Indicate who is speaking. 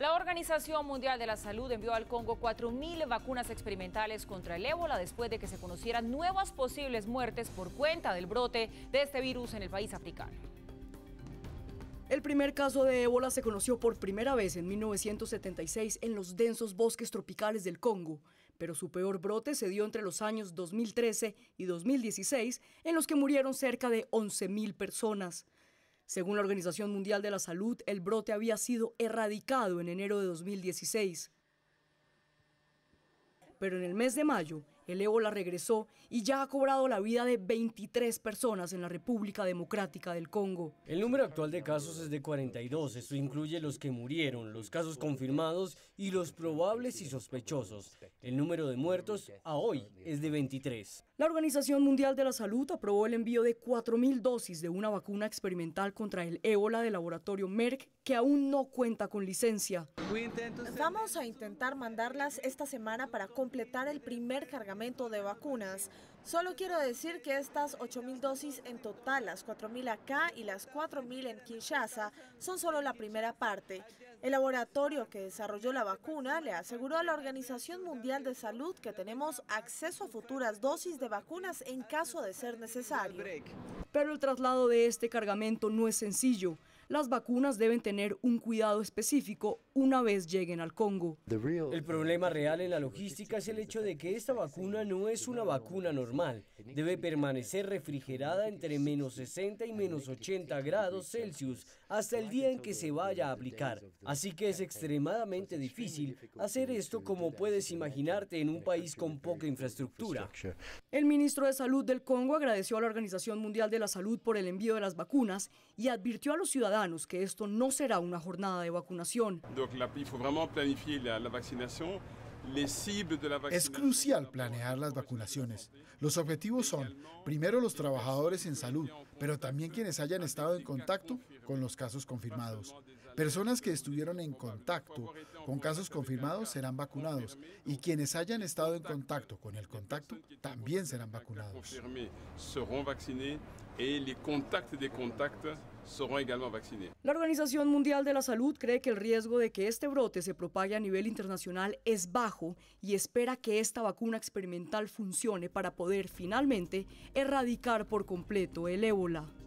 Speaker 1: La Organización Mundial de la Salud envió al Congo 4.000 vacunas experimentales contra el ébola después de que se conocieran nuevas posibles muertes por cuenta del brote de este virus en el país africano. El primer caso de ébola se conoció por primera vez en 1976 en los densos bosques tropicales del Congo, pero su peor brote se dio entre los años 2013 y 2016, en los que murieron cerca de 11.000 personas. Según la Organización Mundial de la Salud, el brote había sido erradicado en enero de 2016. Pero en el mes de mayo, el ébola regresó y ya ha cobrado la vida de 23 personas en la República Democrática del Congo.
Speaker 2: El número actual de casos es de 42, esto incluye los que murieron, los casos confirmados y los probables y sospechosos. El número de muertos a hoy es de 23.
Speaker 1: La Organización Mundial de la Salud aprobó el envío de 4.000 dosis de una vacuna experimental contra el ébola del laboratorio Merck que aún no cuenta con licencia.
Speaker 3: Vamos a intentar mandarlas esta semana para completar el primer cargamento de vacunas. Solo quiero decir que estas 8.000 dosis en total, las 4.000 acá y las 4.000 en Kinshasa, son solo la primera parte. El laboratorio que desarrolló la vacuna le aseguró a la Organización Mundial de Salud que tenemos acceso a futuras dosis de vacunas en caso de ser necesario.
Speaker 1: Pero el traslado de este cargamento no es sencillo las vacunas deben tener un cuidado específico una vez lleguen al Congo.
Speaker 2: El problema real en la logística es el hecho de que esta vacuna no es una vacuna normal. Debe permanecer refrigerada entre menos 60 y menos 80 grados Celsius hasta el día en que se vaya a aplicar. Así que es extremadamente difícil hacer esto como puedes imaginarte en un país con poca infraestructura.
Speaker 1: El ministro de Salud del Congo agradeció a la Organización Mundial de la Salud por el envío de las vacunas y advirtió a los ciudadanos que esto no será una jornada de vacunación.
Speaker 4: Es
Speaker 5: crucial planear las vacunaciones. Los objetivos son, primero, los trabajadores en salud, pero también quienes hayan estado en contacto con los casos confirmados. Personas que estuvieron en contacto con casos confirmados serán vacunados y quienes hayan estado en contacto con el contacto también serán
Speaker 4: vacunados.
Speaker 1: La Organización Mundial de la Salud cree que el riesgo de que este brote se propague a nivel internacional es bajo y espera que esta vacuna experimental funcione para poder finalmente erradicar por completo el ébola.